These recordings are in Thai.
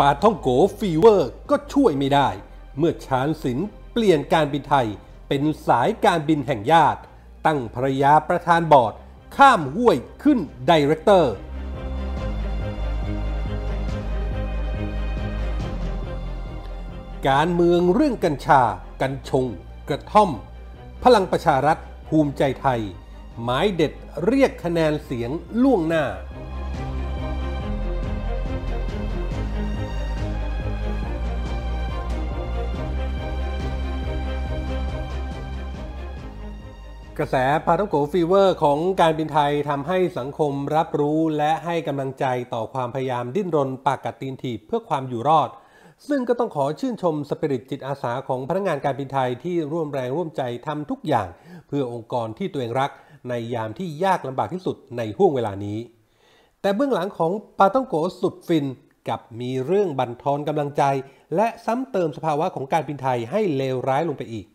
ปาท่องโกฟีเวอร์ก็ช่วยไม่ได้ เมื่อชานสินเปลี่ยนการบินไทย เป็นสายการบินแห่งญาติ ตั้งภรยาประธานบอร์ดข้ามห้วยขึ้นดีเรคเตอร์ การเมืองเรื่องกัญชากัญชงกระท่อม พลังประชารัฐ ภูมิใจไทย หมายเด็ดเรียกคะแนนเสียงล่วงหน้ากระแสปาท่องโกฟีเวอร์ของการบินไทยทำให้สังคมรับรู้และให้กำลังใจต่อความพยายามดิ้นรนปากกัดตีนถีบเพื่อความอยู่รอด ซึ่งก็ต้องขอชื่นชมสปิริตจิตอาสาของพนักงานการบินไทยที่ร่วมแรงร่วมใจทำทุกอย่าง เพื่อองค์กรที่ตัวเองรักในยามที่ยากลำบากที่สุดในห่วงเวลานี้ แต่เบื้องหลังของปาท้องโกสุดฟินกับมีเรื่องบั่นทอนกำลังใจ และซ้ำเติมสภาวะของการบินไทยให้เลวร้ายลงไปอีก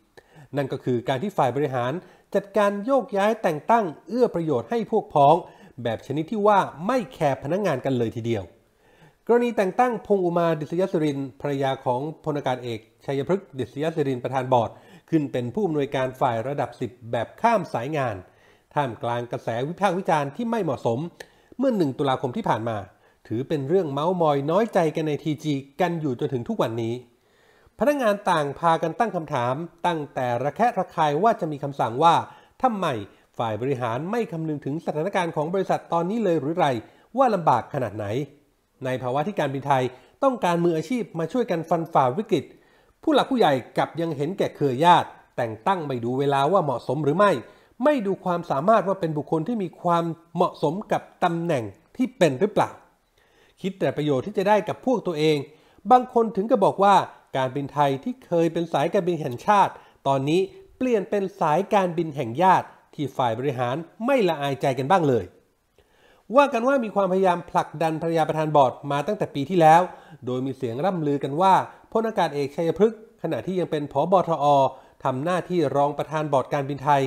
นั่นก็คือการที่ฝ่ายบริหารจัดการโยกย้ายแต่งตั้งเอื้อประโยชน์ให้พวกพ้อง แบบชนิดที่ว่าไม่แคร์พนักงงานกันเลยทีเดียว กรณีแต่งตั้งพงอุมาดิศยศรินภรยาของพลอากาศเอก ชัยพฤกษ์ดิศยศรินประธานบอร์ดขึ้นเป็นผู้อำนวยการฝ่ายระดับ 10 แบบข้ามสายงาน ท่ามกลางกระแสวิพากษ์วิจารณ์ที่ไม่เหมาะสม เมื่อ1ตุลาคมที่ผ่านมาถือเป็นเรื่องเมาส์มอยน้อยใจกันในทีจีกันอยู่จนถึงทุกวันนี้พนักงานต่างพากันตั้งคำถาม ตั้งแต่ระแคะระคายว่าจะมีคำสั่งว่า ทำไม ฝ่ายบริหารไม่คำนึงถึงสถานการณ์ของบริษัทตอนนี้เลยหรือไร ว่าลำบากขนาดไหน ในภาวะที่การบินไทย ต้องการมืออาชีพมาช่วยกันฟันฝ่าวิกฤตผู้หลักผู้ใหญ่กับยังเห็นแก่เคยญาติ แต่งตั้งไม่ดูเวลาว่าเหมาะสมหรือไม่ ไม่ดูความสามารถว่าเป็นบุคคลที่มีความเหมาะสมกับตำแหน่งที่เป็นหรือเปล่า คิดแต่ประโยชน์ที่จะได้กับพวกตัวเอง บางคนถึงก็บอกว่าการบินไทยที่เคยเป็นสายการบินแห่งชาติ ตอนนี้เปลี่ยนเป็นสายการบินแห่งญาติที่ฝ่ายบริหารไม่ละอายใจกันบ้างเลย ว่ากันว่ามีความพยายามผลักดันภรรยาประธานบอร์ดมาตั้งแต่ปีที่แล้ว โดยมีเสียงร่ำลือกันว่าพลอากาศเอกชัยพฤกษ์ขณะที่ยังเป็นผอบอทอทำหน้าที่รองประธานบอร์ดการบินไทย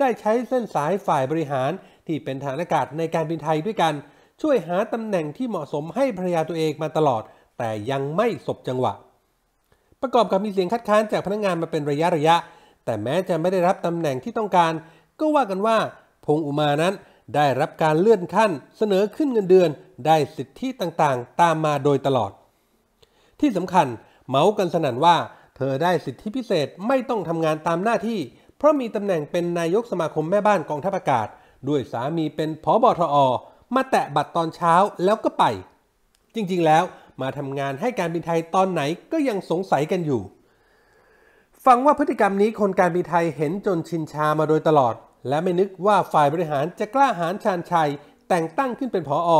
ได้ใช้เส้นสายฝ่ายบริหารที่เป็นฐานอากาศในการบินไทยด้วยกันช่วยหาตำแหน่งที่เหมาะสมให้ภรรยาตัวเองมาตลอด แต่ยังไม่สบจังหวะประกอบกับมีเสียงคัดค้านจากพนักงงานมาเป็นระยะระยะ แต่แม้จะไม่ได้รับตำแหน่งที่ต้องการ ก็ว่ากันว่า พงอุมานั้นได้รับการเลื่อนขั้นเสนอขึ้นเงินเดือน ได้สิทธิต่างๆ ตามมาโดยตลอด ที่สำคัญเมาส์กันสนั่นว่า เธอได้สิทธิพิเศษไม่ต้องทำงานตามหน้าที่ เพราะมีตำแหน่งเป็นนายกสมาคมแม่บ้านกองทัพอากาศด้วยสามีเป็นผอบอทอ มาแตะบัตรตอนเช้าแล้วก็ไป จริงๆ แล้วมาทำงานให้การบินไทยตอนไหนก็ยังสงสัยกันอยู่ ฟังว่าพฤติกรรมนี้คนการบินไทยเห็นจนชินชามาโดยตลอด และไม่นึกว่าฝ่ายบริหารจะกล้าหาญชาญชัย แต่งตั้งขึ้นเป็นผออ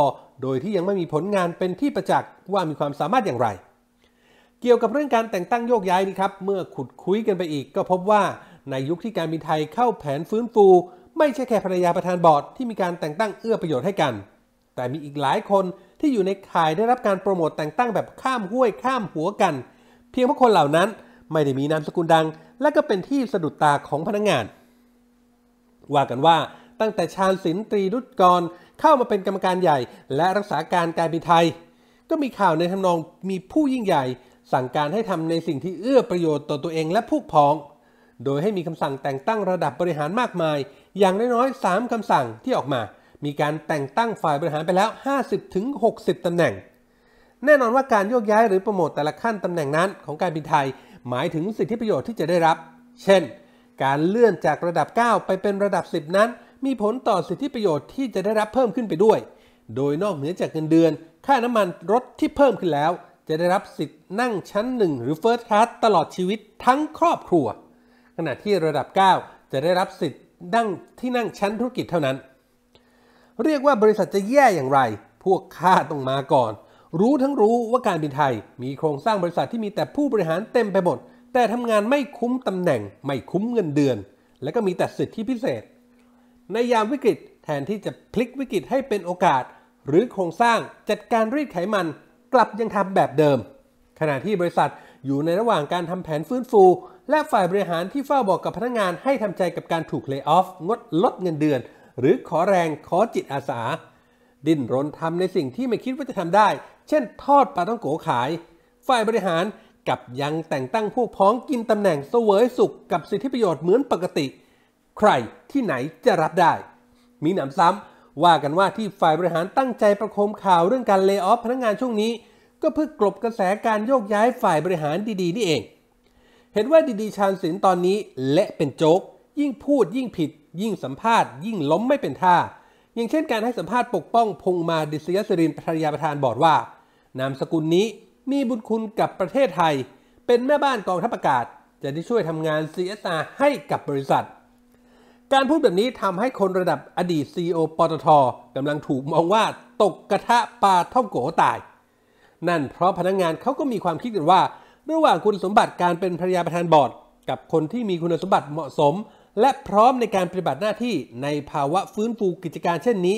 โดยที่ยังไม่มีผลงานเป็นที่ประจักษ์ว่ามีความสามารถอย่างไร เกี่ยวกับเรื่องการแต่งตั้งโยกย้ายนี่ครับเมื่อขุดคุยกันไปอีก ก็พบว่าในยุคที่การบินไทยเข้าแผนฟื้นฟู ไม่ใช่แค่ภรรยาประธานบอร์ดที่มีการแต่งตั้งเอื้อประโยชน์ให้กันแต่มีอีกหลายคนที่อยู่ในข่ายได้รับการโปรโมตแต่งตั้งแบบข้ามห้วยข้ามหัวกัน เพียงเพราะคนเหล่านั้นไม่ได้มีนามสกุลดัง และก็เป็นที่สะดุดตาของพนักงงาน ว่ากันว่าตั้งแต่ชาญศิลป์ตรีรุตกรเข้ามาเป็นกรรมการใหญ่ และรักษาการการบินไทย ก็มีข่าวในทำนองมีผู้ยิ่งใหญ่ สั่งการให้ทำในสิ่งที่เอื้อประโยชน์ต่อตัวเองและพวกพ้อง โดยให้มีคำสั่งแต่งตั้งระดับบริหารมากมาย อย่างน้อยๆ3คำสั่งที่ออกมามีการแต่งตั้งฝ่ายบริหารไปแล้ว 50-60 ตำแหน่ง แน่นอนว่าการโยกย้ายหรือโปรโมตแต่ละขั้นตำแหน่งนั้น ของการบินไทย หมายถึงสิทธิประโยชน์ที่จะได้รับ เช่น การเลื่อนจากระดับ 9 ไปเป็นระดับ10นั้น มีผลต่อสิทธิประโยชน์ที่จะได้รับเพิ่มขึ้นไปด้วย โดยนอกเหนือจากเงินเดือน ค่าน้ำมันรถที่เพิ่มขึ้นแล้ว จะได้รับสิทธิ์นั่งชั้น1หรือ First Class ตลอดชีวิตทั้งครอบครัว ขณะที่ระดับ 9 จะได้รับสิทธิ์นั่งที่นั่งชั้นธุรกิจเท่านั้นเรียกว่าบริษัทจะแย่อย่างไร พวกข้าต้องมาก่อน รู้ทั้งรู้ว่าการบินไทยมีโครงสร้างบริษัทที่มีแต่ผู้บริหารเต็มไปหมดแต่ทำงานไม่คุ้มตำแหน่งไม่คุ้มเงินเดือน และก็มีแต่สิทธิพิเศษ ในยามวิกฤต แทนที่จะพลิกวิกฤตให้เป็นโอกาส หรือโครงสร้างจัดการรีดไขมัน กลับยังทำแบบเดิม ขณะที่บริษัทอยู่ในระหว่างการทำแผนฟื้นฟู และฝ่ายบริหารที่เฝ้าบอกกับพนักงงานให้ทำใจกับการถูกเลิกออฟงดลดเงินเดือนหรือขอแรงขอจิตอาสา ดิ้นรนทำในสิ่งที่ไม่คิดว่าจะทำได้ เช่นทอดปลาต้องโกขาย ฝ่ายบริหารกับยังแต่งตั้งพวกพ้องกินตำแหน่งเสวยสุขกับสิทธิประโยชน์เหมือนปกติ ใครที่ไหนจะรับได้ มีหนำซ้ำว่ากันว่าที่ฝ่ายบริหารตั้งใจประโคมข่าวเรื่องการเลิกออฟพนักงงานช่วงนี้ ก็เพื่อกลบกระแสการโยกย้ายฝ่ายบริหารดีๆนี่เอง เห็นว่าดีๆชานสินตอนนี้และเป็นโจ๊กยิ่งพูดยิ่งผิดยิ่งสัมภาษณ์ยิ่งล้มไม่เป็นท่า อย่างเช่นการให้สัมภาษณ์ปกป้องพงมาดิศยศรินภรยาประธานบอกว่า นามสกุลนี้มีบุญคุณกับประเทศไทย เป็นแม่บ้านกองทัพอากาศ จะได้ช่วยทำงาน CSR ให้กับบริษัท การพูดแบบนี้ทำให้คนระดับอดีต CEO ปตทกำลังถูกมองว่า ตกกระทะปลาท่องโกตาย นั่นเพราะพนักงงานเขาก็มีความคิดกันว่า ระหว่างคุณสมบัติการเป็นภรรยาประธานบอร์ดกับคนที่มีคุณสมบัติเหมาะสมและพร้อมในการปฏิบัติหน้าที่ในภาวะฟื้นฟูกิจการเช่นนี้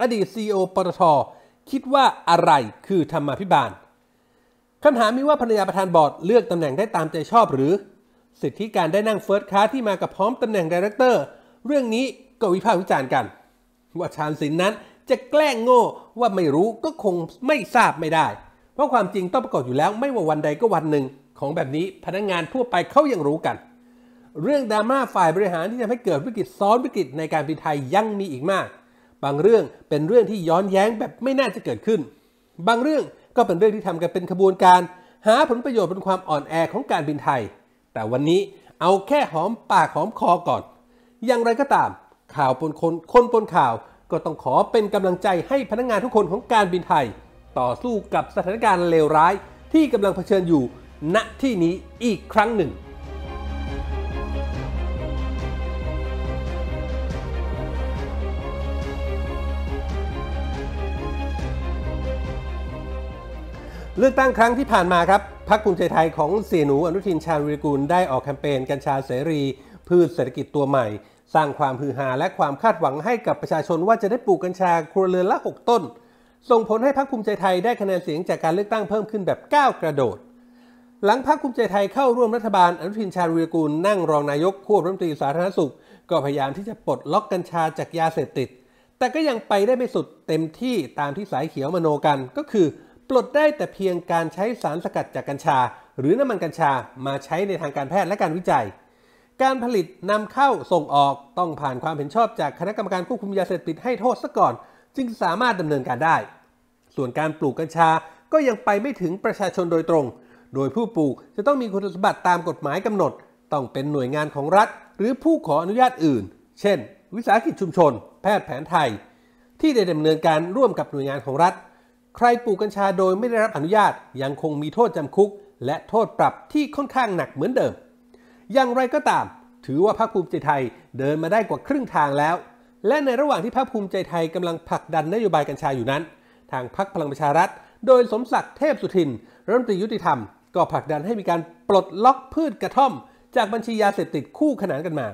อดีตซีอปตทคิดว่าอะไรคือธรรมาภิบาล คำถามมีว่าภรรยาประธานบอร์ดเลือกตำแหน่งได้ตามใจชอบหรือ สิทธิการได้นั่งเฟิร์สคลาสที่มากับพร้อมตำแหน่งดีเรคเตอร์ เรื่องนี้ก็วิพากษ์วิจารณ์กัน ว่าชานสินนั้นจะแกล้งโง่ว่าไม่รู้ก็คงไม่ทราบไม่ได้ เพราะความจริงต้องปรากฏอยู่แล้ว ไม่ว่าวันใดก็วันหนึ่งของแบบนี้พนักงงานทั่วไปเขายังรู้กันเรื่องดราม่าฝ่ายบริหารที่ทำให้เกิดวิกฤตซ้อนวิกฤตในการบินไทยยังมีอีกมาก บางเรื่องเป็นเรื่องที่ย้อนแย้งแบบไม่น่าจะเกิดขึ้น บางเรื่องก็เป็นเรื่องที่ทำกันเป็นขบวนการ หาผลประโยชน์บนความอ่อนแอของการบินไทย แต่วันนี้เอาแค่หอมปากหอมคอก่อน อย่างไรก็ตาม ข่าวปนคนคนปนข่าว ก็ต้องขอเป็นกำลังใจให้พนักงงานทุกคนของการบินไทย ต่อสู้กับสถานการณ์เลวร้าย ที่กำลังเผชิญอยู่ณที่นี้อีกครั้งหนึ่งเลือกตั้งครั้งที่ผ่านมาครับ พรรคภูมิใจไทยของเสี่ยหนูอนุทินชาญวิกูล ได้ออกแคมเปญกัญชาเสรีพืชเศรษฐกิจตัวใหม่ สร้างความฮือฮาและความคาดหวังให้กับประชาชนว่าจะได้ปลูกกัญชาครัวเรือนละ 6 ต้น ส่งผลให้พรรคภูมิใจไทยได้คะแนนเสียงจากการเลือกตั้งเพิ่มขึ้นแบบก้าวกระโดด หลังพรรคภูมิใจไทยเข้าร่วมรัฐบาลอนุทินชาญวิกูลนั่งรองนายกควบรัฐมนตรีสาธารณสุข ก็พยายามที่จะปลดล็อกกัญชาจากยาเสพติดแต่ก็ยังไปได้ไม่สุดเต็มที่ตามที่สายเขียวมโนกันก็คือปลดได้แต่เพียงการใช้สารสกัดจากกัญชาหรือน้ำมันกัญชามาใช้ในทางการแพทย์และการวิจัย การผลิตนำเข้าส่งออกต้องผ่านความเห็นชอบจากคณะกรรมการควบคุมยาเสพติดให้โทษซะก่อน จึงสามารถดำเนินการได้ ส่วนการปลูกกัญชาก็ยังไปไม่ถึงประชาชนโดยตรง โดยผู้ปลูกจะต้องมีคุณสมบัติตามกฎหมายกำหนด ต้องเป็นหน่วยงานของรัฐ หรือผู้ขออนุญาตอื่น เช่น วิสาหกิจชุมชน แพทย์แผนไทย ที่ได้ดำเนินการร่วมกับหน่วยงานของรัฐใครปลูกกัญชาโดยไม่ได้รับอนุญาตยังคงมีโทษจำคุก และโทษปรับที่ค่อนข้างหนักเหมือนเดิม อย่างไรก็ตาม ถือว่าพรรคภูมิใจไทยเดินมาได้กว่าครึ่งทางแล้ว และในระหว่างที่พรรคภูมิใจไทยกำลังผลักดันนโยบายกัญชาอยู่นั้น ทางพรรคพลังประชารัฐ โดยสมศักดิ์เทพสุทินรัฐมนตรียุติธรรมก็ผลักดันให้มีการปลดล็อกพืชกระท่อม จากบัญชียาเสพติดคู่ขนานกันมา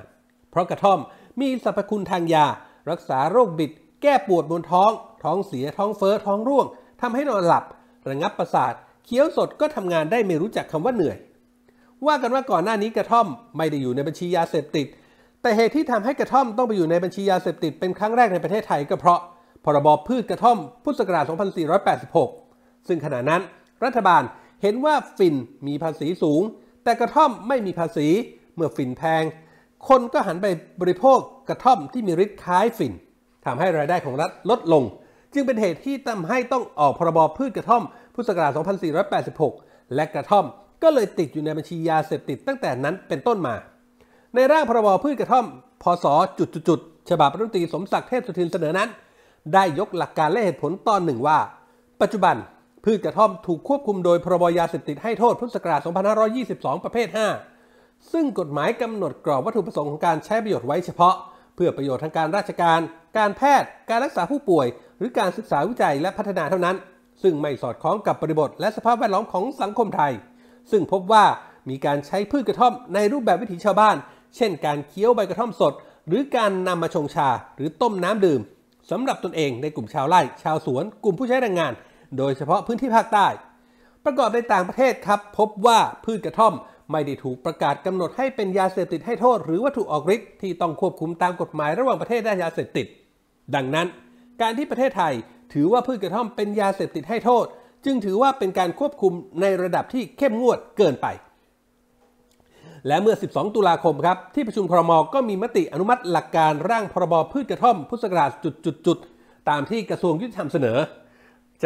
เพราะกระท่อมมีสรรพคุณทางยา รักษาโรคบิด แก้ปวดบนท้อง ท้องเสียท้องเฟ้อท้องร่วงทำให้นอนหลับระงับประสาทเคี้ยวสดก็ทำงานได้ไม่รู้จักคำว่าเหนื่อย ว่ากันว่าก่อนหน้านี้กระท่อมไม่ได้อยู่ในบัญชียาเสพติดแต่เหตุที่ทำให้กระท่อมต้องไปอยู่ในบัญชียาเสพติดเป็นครั้งแรกในประเทศไทยก็เพราะ พรบพืชกระท่อมพุทธศักราช 2486 ซึ่งขณะนั้นรัฐบาลเห็นว่าฟินมีภาษีสูง แต่กระท่อมไม่มีภาษี เมื่อฟินแพง คนก็หันไปบริโภคกระท่อมที่มีฤทธิ์คล้ายฟินทำให้รายได้ของรัฐลดลงจึงเป็นเหตุที่ทำให้ต้องออกพรบพืชกระท่อมพุทธศักราช 2486 และกระท่อมก็เลยติดอยู่ในบัญชียาเสพติดตั้งแต่นั้นเป็นต้นมา ในร่างพรบพืชกระท่อม พศจุดๆฉบับรัฐมนตรีสมศักดิ์เทพสุทินเสนอนั้น ได้ยกหลักการและเหตุผลตอนหนึ่งว่า ปัจจุบันพืชกระท่อมถูกควบคุมโดยพรบยาเสพติดให้โทษพุทธศักราช 2522 ประเภท 5 ซึ่งกฎหมายกำหนดกรอบวัตถุประสงค์ของการใช้ประโยชน์ไว้เฉพาะเพื่อประโยชน์ทางการราชการ การแพทย์ การรักษาผู้ป่วย หรือการศึกษาวิจัยและพัฒนาเท่านั้น ซึ่งไม่สอดคล้องกับบริบท และสภาพแวดล้อมของสังคมไทย ซึ่งพบว่ามีการใช้พืชกระท่อมในรูปแบบวิถีชาวบ้าน เช่นการเคี้ยวใบกระท่อมสด หรือการนำมาชงชา หรือต้มน้ำดื่มสำหรับตนเองในกลุ่มชาวไร่ ชาวสวน กลุ่มผู้ใช้แรงงาน โดยเฉพาะพื้นที่ภาคใต้ ประกอบในต่างประเทศครับพบว่าพืชกระท่อมไม่ได้ถูกประกาศกำหนดให้เป็นยาเสพติดให้โทษหรือวัตถุออกฤทธิ์ที่ต้องควบคุมตามกฎหมายระหว่างประเทศด้านยาเสพติดดังนั้นการที่ประเทศไทยถือว่าพืชกระท่อมเป็นยาเสพติดให้โทษ จึงถือว่าเป็นการควบคุมในระดับที่เข้มงวดเกินไป และเมื่อ 12 ตุลาคมครับ ที่ประชุมครมก็มีมติอนุมัติหลักการร่างพรบพืชกระท่อมพุทธศักราชจุดๆตามที่กระทรวงยุติธรรมเสนอ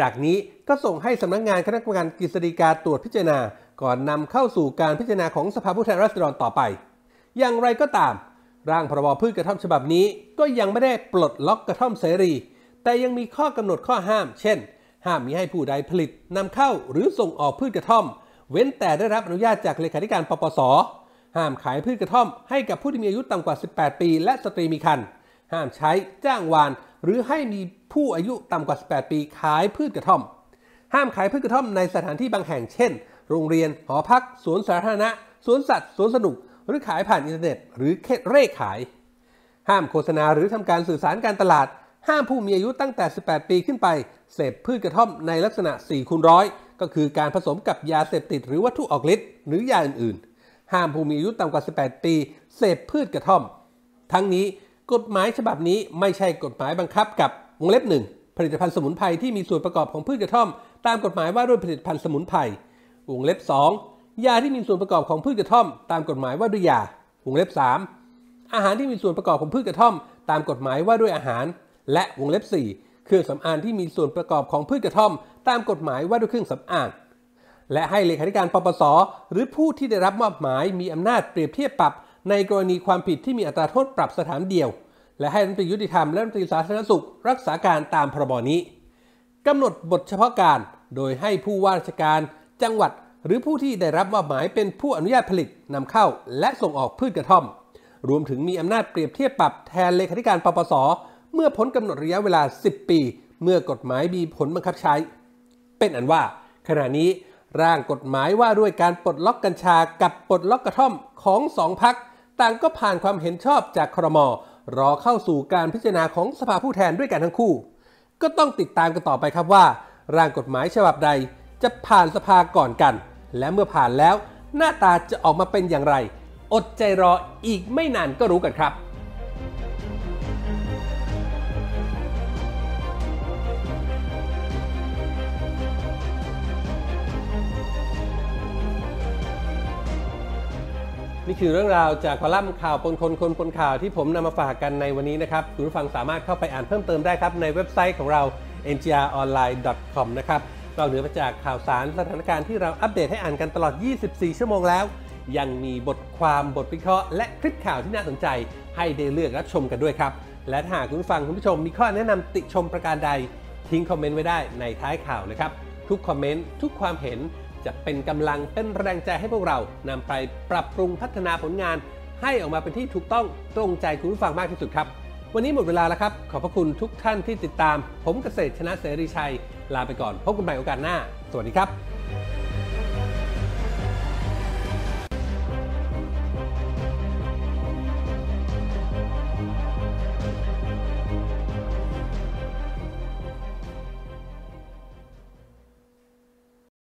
จากนี้ก็ส่งให้สำนักงงานคณะกรรมการกฤษฎีกาตรวจพิจารณาก่อนนำเข้าสู่การพิจารณาของสภาผู้แทนราษฎรต่อไป อย่างไรก็ตาม ร่างพรบพืชกระท่อมฉบับนี้ ก็ยังไม่ได้ปลดล็อกกระท่อมเสรี แต่ยังมีข้อกำหนดข้อห้าม เช่น ห้ามมิให้ผู้ใดผลิตนำเข้าหรือส่งออกพืชกระท่อม เว้นแต่ได้รับอนุญาตจากเลขาธิการปปส ห้ามขายพืชกระท่อม ให้กับผู้ที่มีอายุต่ำกว่า 18 ปีและสตรีมีครรภ์ ห้ามใช้จ้างวาน หรือให้มีผู้อายุต่ำกว่า18ปีขายพืชกระท่อม ห้ามขายพืชกระท่อมในสถานที่บางแห่ง เช่นโรงเรียน หอพัก สวนสาธารณะสวนสัตว์สวนสนุก หรือขายผ่านอินเทอร์เน็ต หรือเคร่ขาย ห้ามโฆษณาหรือทำการสื่อสารการตลาด ห้ามผู้มีอายุตั้งแต่ 18 ปีขึ้นไป เสพพืชกระท่อมในลักษณะ4คูณร้อย ก็คือการผสมกับยาเสพติดหรือวัตถุออกฤทธิ์หรือยาอื่นๆ ห้ามผู้มีอายุต่ำกว่า 18 ปี เสพพืชกระท่อม ทั้งนี้ กฎหมายฉบับนี้ไม่ใช่กฎหมายบังคับกับวงเล็บหนึ่งผลิตภัณฑ์สมุนไพรที่มีส่วนประกอบของพืชกระท่อม ตามกฎหมายว่าด้วยผลิตภัณฑ์สมุนไพรวงเล็บ2ยาที่มีส่วนประกอบของพืชกระท่อม ตามกฎหมายว่าด้วยยา วงเล็บ3อาหารที่มีส่วนประกอบของพืชกระท่อม ตามกฎหมายว่าด้วยอาหาร และวงเล็บ4เครื่องสำอางที่มีส่วนประกอบของพืชกระท่อม ตามกฎหมายว่าด้วยเครื่องสำอาง และให้เลขาธิการปปสหรือผู้ที่ได้รับมอบหมายมีอำนาจเปรียบเทียบปรับในกรณีความผิดที่มีอัตราโทษปรับสถานเดียว และให้รัฐมนตรียุติธรรมและรัฐมนตรีสาธารณสุขรักษาการตามพรบนี้กำหนดบทเฉพาะการ โดยให้ผู้ว่าราชการจังหวัดหรือผู้ที่ได้รับมอบหมายเป็นผู้อนุญาตผลิตนำเข้าและส่งออกพืชกระท่อม รวมถึงมีอำนาจเปรียบเทียบปรับแทนเลขาธิการปปส เมื่อพ้นกำหนดระยะเวลา 10 ปี เมื่อกฎหมายมีผลบังคับใช้ เป็นอันว่า ขณะนี้ ร่างกฎหมายว่าด้วยการปลดล็อกกัญชากับปลดล็อกกระท่อมของสองพักต่างก็ผ่านความเห็นชอบจากครมรอเข้าสู่การพิจารณาของสภาผู้แทนด้วยกันทั้งคู่ ก็ต้องติดตามกันต่อไปครับว่าร่างกฎหมายฉบับใดจะผ่านสภาก่อนกัน และเมื่อผ่านแล้วหน้าตาจะออกมาเป็นอย่างไร อดใจรออีกไม่นานก็รู้กันครับ นี่คือเรื่องราวจากคอลัมน์ข่าวปนคนคนปนข่าวที่ผมนำมาฝากกันในวันนี้นะครับคุณผู้ฟังสามารถเข้าไปอ่านเพิ่มเติมได้ครับในเว็บไซต์ของเรา ngronline.com นะครับนอกเหนือไปจากข่าวสารสถานการณ์ที่เราอัปเดตให้อ่านกันตลอด 24 ชั่วโมงแล้ว ยังมีบทความบทวิเคราะห์และคลิปข่าวที่น่าสนใจให้ได้เลือกรับชมกันด้วยครับ และหากคุณฟังคุณผู้ชมมีข้อแนะนำติชมประการใดทิ้งคอมเมนต์ไว้ได้ในท้ายข่าวเลยครับ ทุกคอมเมนต์ทุกความเห็น จะเป็นกำลังเป็นแรงใจให้พวกเรานำไปปรับปรุงพัฒนาผลงาน ให้ออกมาเป็นที่ถูกต้องตรงใจคุณผู้ฟังมากที่สุดครับวันนี้หมดเวลาแล้วครับขอบพระคุณทุกท่านที่ติดตามผมเกษตรชนะเสรีชัยลาไปก่อนพบกันใหม่โอกาสหน้า สวัสดีครับ